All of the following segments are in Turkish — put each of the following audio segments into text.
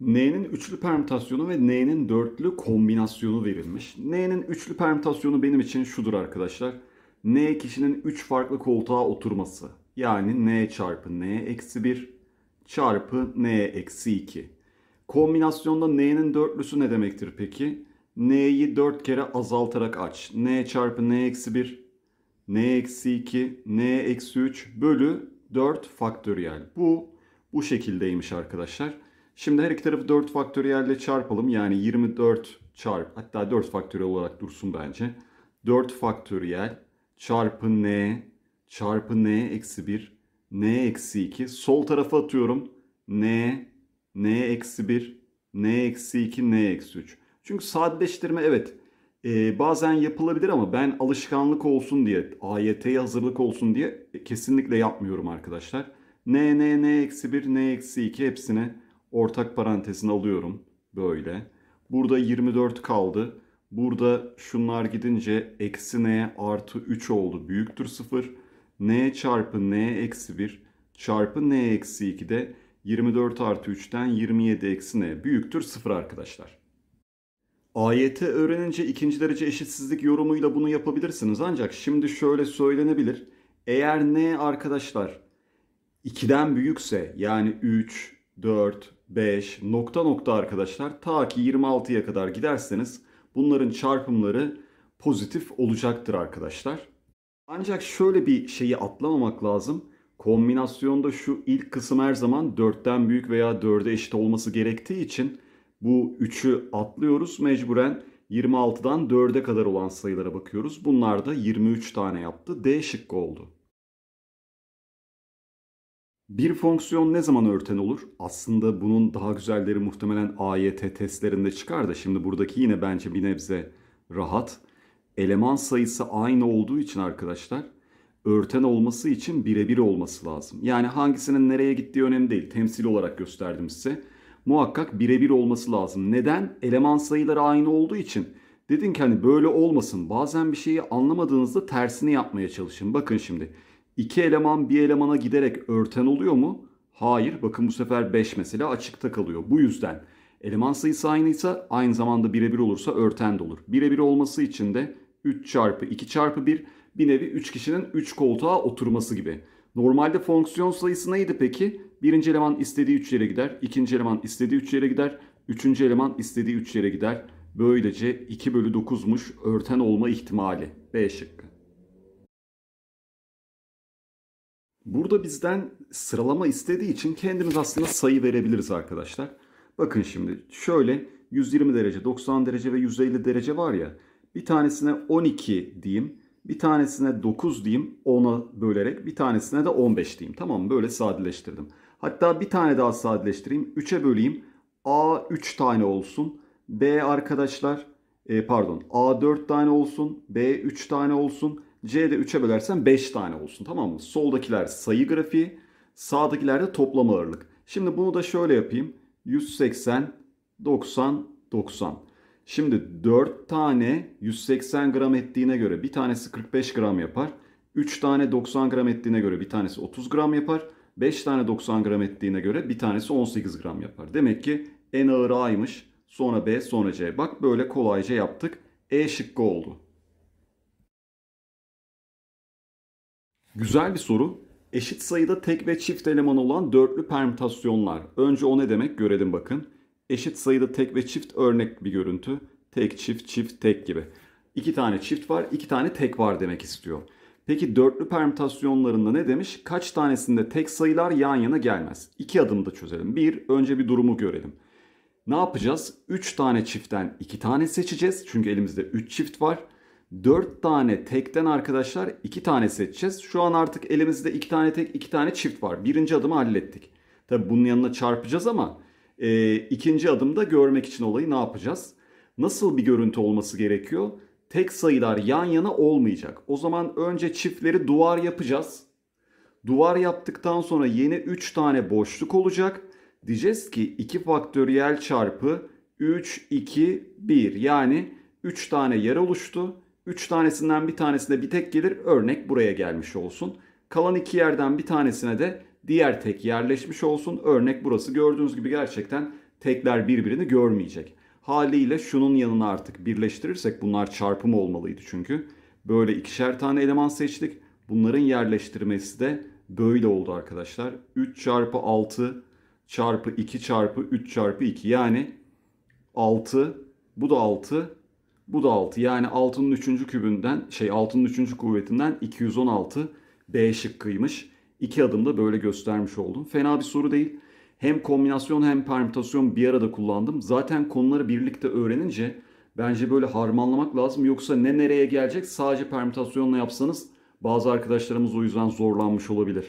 N'nin üçlü permütasyonu ve N'nin dörtlü kombinasyonu verilmiş. N'nin üçlü permütasyonu benim için şudur arkadaşlar. N kişinin 3 farklı koltuğa oturması. Yani N çarpı N eksi 1 çarpı N eksi 2. Kombinasyonda N'nin dörtlüsü ne demektir peki? N'yi 4 kere azaltarak aç. N çarpı N eksi 1, N eksi 2, N eksi 3 bölü 4 faktöriyel. Bu bu şekildeymiş arkadaşlar. Şimdi her iki tarafı 4 faktöriyelle çarpalım. Yani 24 çarp hatta 4 faktöriyel olarak dursun bence. 4 faktöriyel çarpı n çarpı n eksi 1 n eksi 2 sol tarafa atıyorum. n n eksi 1 n eksi 2 n eksi 3. Çünkü sadeleştirme evet e, bazen yapılabilir ama ben alışkanlık olsun diye AYT'ye hazırlık olsun diye kesinlikle yapmıyorum arkadaşlar. n n n eksi 1 n eksi 2 hepsine ortak parantezini alıyorum böyle. Burada 24 kaldı. Burada şunlar gidince eksi n artı 3 oldu büyüktür 0. n çarpı n eksi 1 çarpı n eksi 2 de 24 artı 3'ten 27 eksi n büyüktür 0 arkadaşlar. AYT öğrenince ikinci derece eşitsizlik yorumuyla bunu yapabilirsiniz. Ancak şimdi şöyle söylenebilir. Eğer n arkadaşlar 2'den büyükse yani 3, 4, 5 nokta nokta arkadaşlar ta ki 26'ya kadar giderseniz bunların çarpımları pozitif olacaktır arkadaşlar. Ancak şöyle bir şeyi atlamamak lazım. Kombinasyonda şu ilk kısım her zaman 4'ten büyük veya 4'e eşit olması gerektiği için bu 3'ü atlıyoruz. Mecburen 26'dan 4'e kadar olan sayılara bakıyoruz. Bunlar da 23 tane yaptı. D şıkkı oldu. Bir fonksiyon ne zaman örten olur? Aslında bunun daha güzelleri muhtemelen AYT testlerinde çıkar da şimdi buradaki yine bence bir nebze rahat. Eleman sayısı aynı olduğu için arkadaşlar örten olması için birebir olması lazım. Yani hangisinin nereye gittiği önemli değil. Temsil olarak gösterdim size. Muhakkak birebir olması lazım. Neden? Eleman sayıları aynı olduğu için. Dedin ki hani böyle olmasın. Bazen bir şeyi anlamadığınızda tersini yapmaya çalışın. Bakın şimdi. İki eleman bir elemana giderek örten oluyor mu? Hayır. Bakın bu sefer 5 mesela açıkta kalıyor. Bu yüzden eleman sayısı aynıysa aynı zamanda birebir olursa örten de olur. Birebir olması için de 3 çarpı 2 çarpı 1 bir nevi 3 kişinin 3 koltuğa oturması gibi. Normalde fonksiyon sayısı neydi peki? Birinci eleman istediği 3 yere gider. ikinci eleman istediği 3 yere gider. Üçüncü eleman istediği 3 yere gider. Böylece 2 bölü 9'muş örten olma ihtimali. B şıkkı. Burada bizden sıralama istediği için kendimiz aslında sayı verebiliriz arkadaşlar. Bakın şimdi şöyle 120 derece, 90 derece ve 150 derece var ya. Bir tanesine 12 diyeyim. Bir tanesine 9 diyeyim 10'a bölerek bir tanesine de 15 diyeyim. Tamam mı? Böyle sadeleştirdim. Hatta bir tane daha sadeleştireyim. 3'e böleyim. A 3 tane olsun. B arkadaşlar e, pardon A 4 tane olsun. B 3 tane olsun. C'de 3'e bölersen 5 tane olsun tamam mı? Soldakiler sayı grafiği, sağdakiler de toplam ağırlık. Şimdi bunu da şöyle yapayım. 180, 90, 90. Şimdi 4 tane 180 gram ettiğine göre bir tanesi 45 gram yapar. 3 tane 90 gram ettiğine göre bir tanesi 30 gram yapar. 5 tane 90 gram ettiğine göre bir tanesi 18 gram yapar. Demek ki en ağır A'ymış. Sonra B, sonra C. Bak böyle kolayca yaptık. E şıkkı oldu. Güzel bir soru. Eşit sayıda tek ve çift eleman olan dörtlü permütasyonlar. Önce o ne demek görelim bakın. Eşit sayıda tek ve çift örnek bir görüntü. Tek, çift, çift, tek gibi. İki tane çift var, iki tane tek var demek istiyor. Peki dörtlü permütasyonlarında ne demiş? Kaç tanesinde tek sayılar yan yana gelmez? İki adımda çözelim. Bir, önce bir durumu görelim. Ne yapacağız? Üç tane çiftten iki tane seçeceğiz. Çünkü elimizde üç çift var. 4 tane tekten arkadaşlar 2 tane seçeceğiz. Şu an artık elimizde 2 tane tek 2 tane çift var. Birinci adımı hallettik. Tabi bunun yanına çarpacağız ama e, ikinci adımda görmek için olayı ne yapacağız? Nasıl bir görüntü olması gerekiyor? Tek sayılar yan yana olmayacak. O zaman önce çiftleri duvar yapacağız. Duvar yaptıktan sonra yeni 3 tane boşluk olacak. Diyeceğiz ki 2 faktöriyel çarpı 3, 2, 1 yani 3 tane yer oluştu. 3 tanesinden bir tanesine bir tek gelir örnek buraya gelmiş olsun. Kalan iki yerden bir tanesine de diğer tek yerleşmiş olsun. Örnek burası gördüğünüz gibi gerçekten tekler birbirini görmeyecek. Haliyle şunun yanına artık birleştirirsek bunlar çarpım olmalıydı çünkü. Böyle ikişer tane eleman seçtik. Bunların yerleştirmesi de böyle oldu arkadaşlar. 3 çarpı 6 çarpı 2 çarpı 3 çarpı 2 yani 6 bu da 6 bu da 6. Yani 6'nın 3. kübünden şey 6'nın 3. kuvvetinden 216 B şıkkıymış. İki adımda böyle göstermiş oldum. Fena bir soru değil. Hem kombinasyon hem permütasyon bir arada kullandım. Zaten konuları birlikte öğrenince bence böyle harmanlamak lazım. Yoksa ne nereye gelecek sadece permütasyonla yapsanız bazı arkadaşlarımız o yüzden zorlanmış olabilir.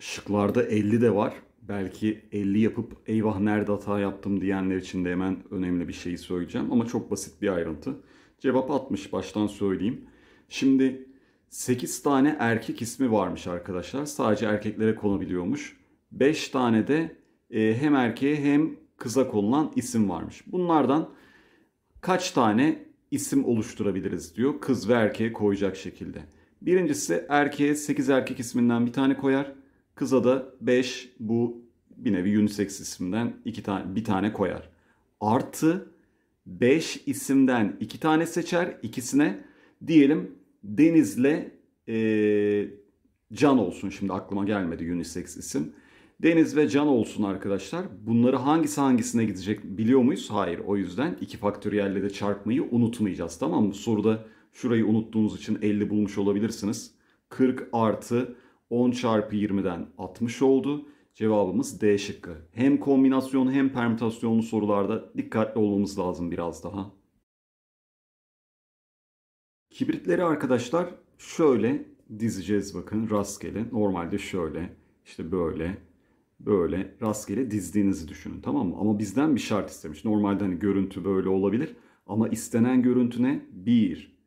Şıklarda 50 de var belki 50 yapıp eyvah nerede hata yaptım diyenler için de hemen önemli bir şeyi söyleyeceğim. Ama çok basit bir ayrıntı. Cevap 60 baştan söyleyeyim. Şimdi 8 tane erkek ismi varmış arkadaşlar. Sadece erkeklere konabiliyormuş. 5 tane de e, hem erkeğe hem kıza konulan isim varmış. Bunlardan kaç tane isim oluşturabiliriz diyor. Kız ve erkeğe koyacak şekilde. Birincisi erkeğe 8 erkek isminden bir tane koyar. Kıza da 5 bu bir nevi unisex isimden iki tane bir tane koyar. Artı 5 isimden iki tane seçer. ikisine diyelim Deniz'le e, Can olsun. Şimdi aklıma gelmedi unisex isim. Deniz ve Can olsun arkadaşlar. Bunları hangisi hangisine gidecek biliyor muyuz? Hayır. O yüzden iki faktöriyelle de çarpmayı unutmayacağız. Tamam mı? Soruda şurayı unuttuğunuz için 50 bulmuş olabilirsiniz. 40 artı 10 çarpı 20'den 60 oldu. Cevabımız D şıkkı. Hem kombinasyon hem permütasyonlu sorularda dikkatli olmamız lazım biraz daha. Kibritleri arkadaşlar şöyle dizeceğiz bakın rastgele. Normalde şöyle işte böyle böyle rastgele dizdiğinizi düşünün tamam mı? Ama bizden bir şart istemiş. Normalde hani görüntü böyle olabilir ama istenen görüntüne 1,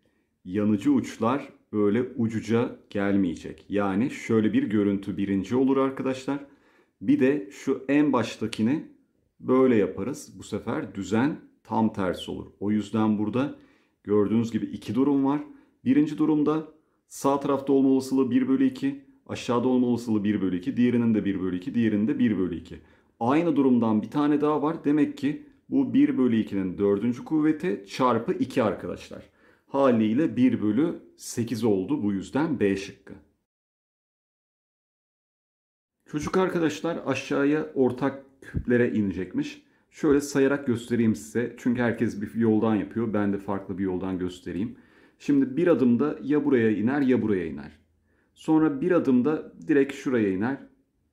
yanıcı uçlar böyle ucuca gelmeyecek. Yani şöyle bir görüntü birinci olur arkadaşlar. Bir de şu en baştakini böyle yaparız. Bu sefer düzen tam tersi olur. O yüzden burada gördüğünüz gibi iki durum var. Birinci durumda sağ tarafta olma olasılığı 1 bölü 2, aşağıda olma olasılığı 1 bölü 2, diğerinin de 1 bölü 2, diğerinin de 1 bölü 2. Aynı durumdan bir tane daha var. Demek ki bu 1 bölü 2'nin dördüncü kuvveti çarpı 2 arkadaşlar haliyle 1 bölü 8 oldu. Bu yüzden B şıkkı. Çocuk arkadaşlar aşağıya ortak küplere inecekmiş. Şöyle sayarak göstereyim size. Çünkü herkes bir yoldan yapıyor. Ben de farklı bir yoldan göstereyim. Şimdi bir adımda ya buraya iner ya buraya iner. Sonra bir adımda direkt şuraya iner.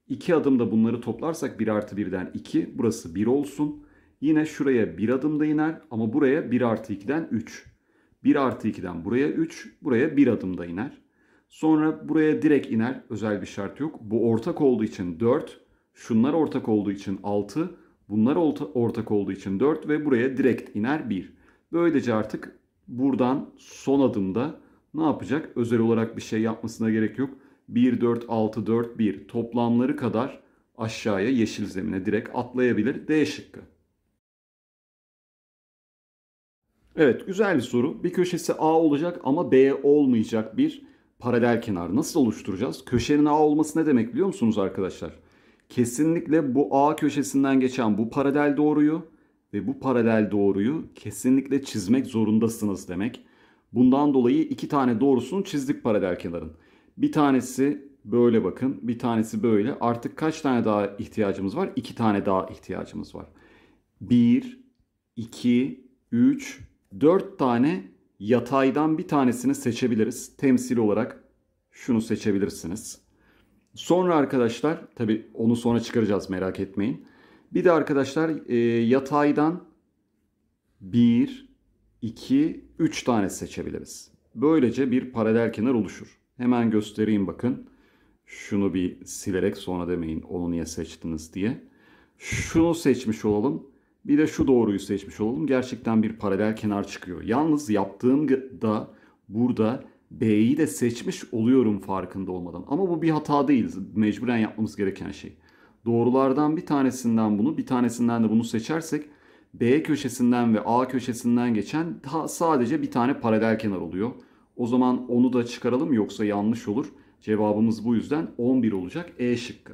İki adımda bunları toplarsak 1 artı 1'den 2. Burası 1 olsun. Yine şuraya bir adımda iner ama buraya 1 artı 2'den 3. 1 artı 2'den buraya 3, buraya 1 adımda iner. Sonra buraya direkt iner. Özel bir şart yok. Bu ortak olduğu için 4. Şunlar ortak olduğu için 6. Bunlar ortak olduğu için 4 ve buraya direkt iner 1. Böylece artık buradan son adımda ne yapacak? Özel olarak bir şey yapmasına gerek yok. 1, 4, 6, 4, 1 toplamları kadar aşağıya yeşil zemine direkt atlayabilir D şıkkı. Evet güzel bir soru. Bir köşesi A olacak ama B olmayacak bir paralel kenar. Nasıl oluşturacağız? Köşenin A olması ne demek biliyor musunuz arkadaşlar? Kesinlikle bu A köşesinden geçen bu paralel doğruyu ve bu paralel doğruyu kesinlikle çizmek zorundasınız demek. Bundan dolayı iki tane doğrusunu çizdik paralel kenarın. Bir tanesi böyle bakın, bir tanesi böyle. Artık kaç tane daha ihtiyacımız var? İki tane daha ihtiyacımız var. Bir, iki, üç, 4 tane yataydan bir tanesini seçebiliriz. Temsil olarak şunu seçebilirsiniz. Sonra arkadaşlar tabi onu sonra çıkaracağız merak etmeyin. Bir de arkadaşlar e, yataydan 1, 2, 3 tane seçebiliriz. Böylece bir paralel kenar oluşur. Hemen göstereyim bakın. Şunu bir silerek sonra demeyin onu niye seçtiniz diye. Şunu seçmiş olalım. Bir de şu doğruyu seçmiş olalım. Gerçekten bir paralel kenar çıkıyor. Yalnız yaptığım da burada B'yi de seçmiş oluyorum farkında olmadan. Ama bu bir hata değil. Mecburen yapmamız gereken şey. Doğrulardan bir tanesinden bunu, bir tanesinden de bunu seçersek B köşesinden ve A köşesinden geçen ta sadece bir tane paralel kenar oluyor. O zaman onu da çıkaralım yoksa yanlış olur. Cevabımız bu yüzden 11 olacak E şıkkı.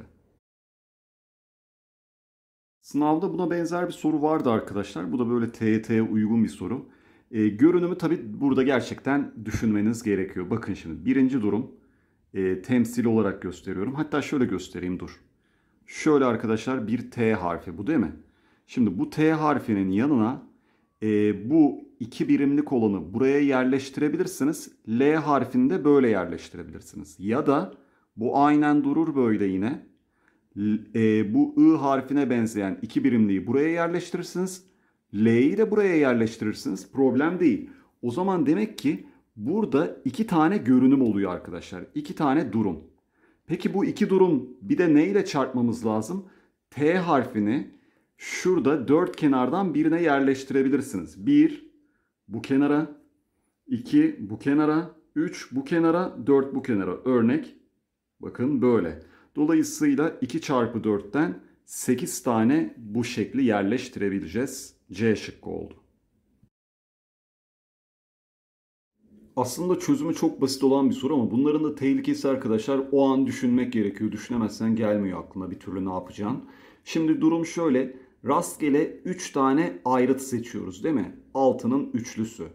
Sınavda buna benzer bir soru vardı arkadaşlar. Bu da böyle TYT'ye uygun bir soru. E, görünümü tabi burada gerçekten düşünmeniz gerekiyor. Bakın şimdi birinci durum e, temsil olarak gösteriyorum. Hatta şöyle göstereyim dur. Şöyle arkadaşlar bir T harfi bu değil mi? Şimdi bu T harfinin yanına e, bu iki birimlik olanı buraya yerleştirebilirsiniz. L harfini de böyle yerleştirebilirsiniz. Ya da bu aynen durur böyle yine e, bu I harfine benzeyen iki birimliği buraya yerleştirirsiniz. L'yi de buraya yerleştirirsiniz. Problem değil. O zaman demek ki burada iki tane görünüm oluyor arkadaşlar. İki tane durum. Peki bu iki durum bir de ne ile çarpmamız lazım? T harfini şurada dört kenardan birine yerleştirebilirsiniz. Bir bu kenara, iki bu kenara, üç bu kenara, dört bu kenara. Örnek bakın böyle. Dolayısıyla 2 çarpı 4'ten 8 tane bu şekli yerleştirebileceğiz. C şıkkı oldu. Aslında çözümü çok basit olan bir soru ama bunların da tehlikesi arkadaşlar o an düşünmek gerekiyor. Düşünemezsen gelmiyor aklına bir türlü ne yapacağın. Şimdi durum şöyle. Rastgele 3 tane ayrıt seçiyoruz değil mi? Altının üçlüsü.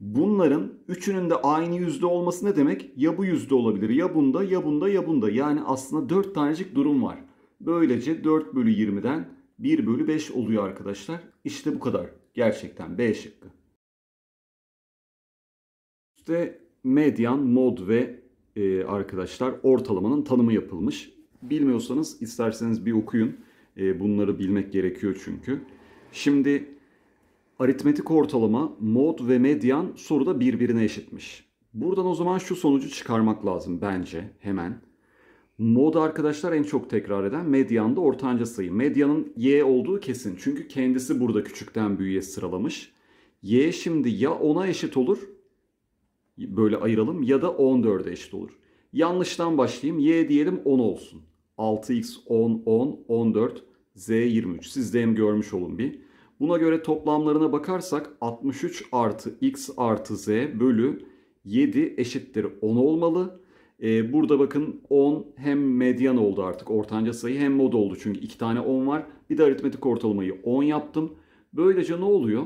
Bunların üçünün de aynı yüzde olması ne demek? Ya bu yüzde olabilir, ya bunda, ya bunda, ya bunda. Yani aslında 4 tanecik durum var. Böylece 4 bölü 20'den 1 bölü 5 oluyor arkadaşlar. İşte bu kadar. Gerçekten B şıkkı. İşte medyan, mod ve e, arkadaşlar ortalamanın tanımı yapılmış. Bilmiyorsanız isterseniz bir okuyun. E, bunları bilmek gerekiyor çünkü. Şimdi aritmetik ortalama, mod ve medyan soruda birbirine eşitmiş. Buradan o zaman şu sonucu çıkarmak lazım bence hemen. Mod arkadaşlar en çok tekrar eden medyan da ortanca sayı. Medyanın y olduğu kesin. Çünkü kendisi burada küçükten büyüğe sıralamış. Y şimdi ya 10'a eşit olur böyle ayıralım ya da 14'e eşit olur. Yanlıştan başlayayım. Y diyelim 10 olsun. 6x 10 10 14 z 23. Siz de hem görmüş olun bir. Buna göre toplamlarına bakarsak 63 artı x artı z bölü 7 eşittir 10 olmalı. Ee, burada bakın 10 hem medyan oldu artık ortanca sayı hem mod oldu. Çünkü 2 tane 10 var. Bir de aritmetik ortalamayı 10 yaptım. Böylece ne oluyor?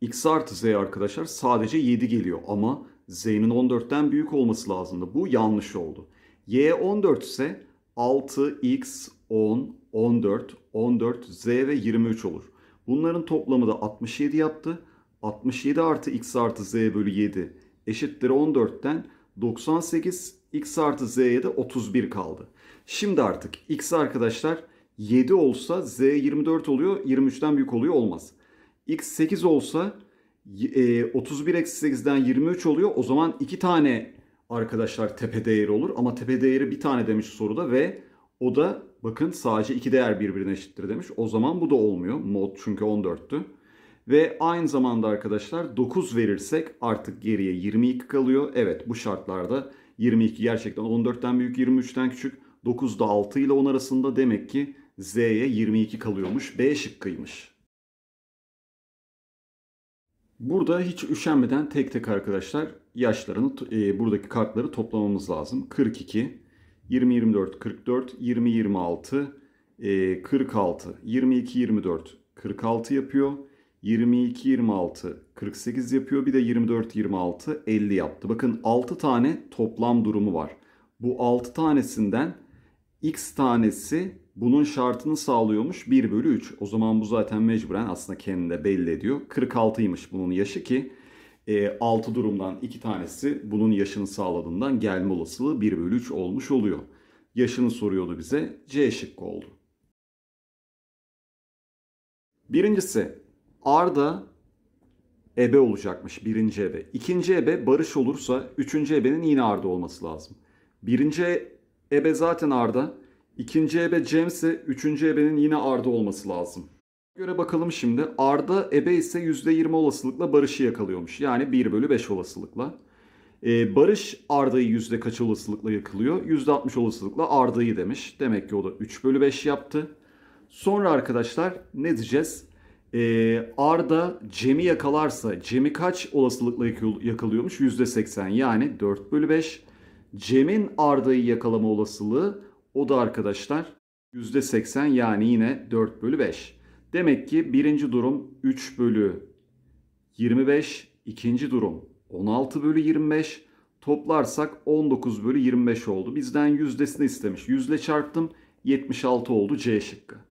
x artı z arkadaşlar sadece 7 geliyor ama z'nin 14'ten büyük olması lazımdı. Bu yanlış oldu. y 14 ise 6, x, 10, 14, 14, z ve 23 olur. Bunların toplamı da 67 yaptı. 67 artı x artı z bölü 7 eşittir 14'ten 98 x artı z'ye de 31 kaldı. Şimdi artık x arkadaşlar 7 olsa z 24 oluyor 23'ten büyük oluyor olmaz. x 8 olsa 31 e, eksi 8'den 23 oluyor. O zaman 2 tane arkadaşlar tepe değeri olur. Ama tepe değeri bir tane demiş soruda ve o da Bakın sadece iki değer birbirine eşittir demiş. O zaman bu da olmuyor. Mod çünkü 14'tü. Ve aynı zamanda arkadaşlar 9 verirsek artık geriye 22 kalıyor. Evet bu şartlarda 22 gerçekten 14'ten büyük 23'ten küçük. 9 da 6 ile 10 arasında demek ki Z'ye 22 kalıyormuş. B şıkkıymış. Burada hiç üşenmeden tek tek arkadaşlar yaşlarını e, buradaki kartları toplamamız lazım. 42, 20-24, 44, 20-26, 46, 22-24, 46 yapıyor. 22-26, 48 yapıyor. Bir de 24-26, 50 yaptı. Bakın 6 tane toplam durumu var. Bu 6 tanesinden x tanesi bunun şartını sağlıyormuş 1 bölü 3. O zaman bu zaten mecburen aslında kendine belli ediyor. 46'ymış bunun yaşı ki e, ee, 6 durumdan 2 tanesi bunun yaşını sağladığından gelme olasılığı 1 bölü 3 olmuş oluyor. Yaşını soruyordu bize. C şıkkı oldu. Birincisi Arda ebe olacakmış birinci ebe. İkinci ebe Barış olursa üçüncü ebenin yine Arda olması lazım. Birinci ebe zaten Arda. İkinci ebe Cem ise üçüncü ebenin yine Arda olması lazım. Göre bakalım şimdi. Arda ebe ise %20 olasılıkla Barış'ı yakalıyormuş. Yani 1 bölü 5 olasılıkla. Ee, Barış Arda'yı yüzde kaç olasılıkla yakalıyor? %60 olasılıkla Arda'yı demiş. Demek ki o da 3 bölü 5 yaptı. Sonra arkadaşlar ne diyeceğiz? Ee, Arda Cem'i yakalarsa Cem'i kaç olasılıkla yakalıyormuş? %80 yani 4 bölü 5. Cem'in Arda'yı yakalama olasılığı o da arkadaşlar %80 yani yine 4 bölü 5. Demek ki birinci durum 3 bölü 25, ikinci durum 16 bölü 25 toplarsak 19 bölü 25 oldu. Bizden yüzdesini istemiş. Yüzle çarptım 76 oldu C şıkkı.